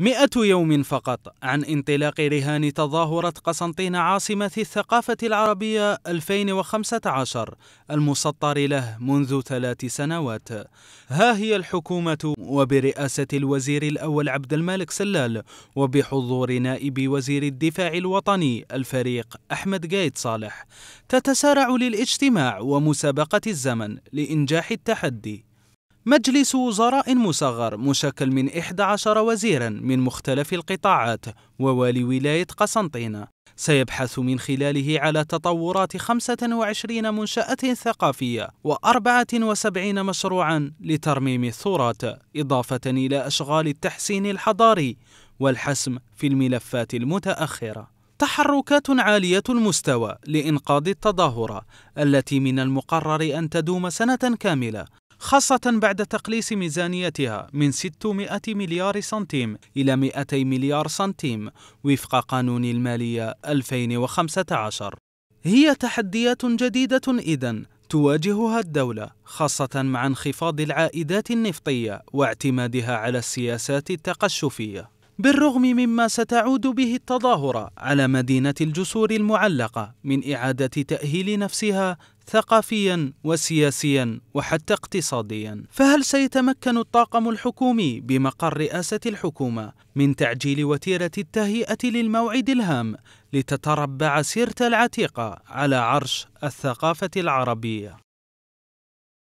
مئة يوم فقط عن انطلاق رهان تظاهرة قسنطين عاصمة الثقافة العربية 2015 المسطر له منذ ثلاث سنوات ها هي الحكومة وبرئاسة الوزير الأول عبد الملك سلال وبحضور نائب وزير الدفاع الوطني الفريق أحمد قايد صالح تتسارع للاجتماع ومسابقة الزمن لإنجاح التحدي مجلس وزراء مصغر مشكل من 11 وزيرا من مختلف القطاعات ووالي ولاية قسنطينة سيبحث من خلاله على تطورات 25 منشأة ثقافية و74 مشروعا لترميم الثورات إضافة إلى أشغال التحسين الحضاري والحسم في الملفات المتأخرة تحركات عالية المستوى لإنقاذ التظاهرة التي من المقرر أن تدوم سنة كاملة خاصة بعد تقليص ميزانيتها من 600 مليار سنتيم إلى 200 مليار سنتيم وفق قانون المالية 2015 هي تحديات جديدة إذن تواجهها الدولة خاصة مع انخفاض العائدات النفطية واعتمادها على السياسات التقشفية بالرغم مما ستعود به التظاهرة على مدينة الجسور المعلقة من إعادة تأهيل نفسها ثقافيا وسياسيا وحتى اقتصاديا فهل سيتمكن الطاقم الحكومي بمقر رئاسة الحكومة من تعجيل وتيرة التهيئة للموعد الهام لتتربع سيرة العتيقة على عرش الثقافة العربية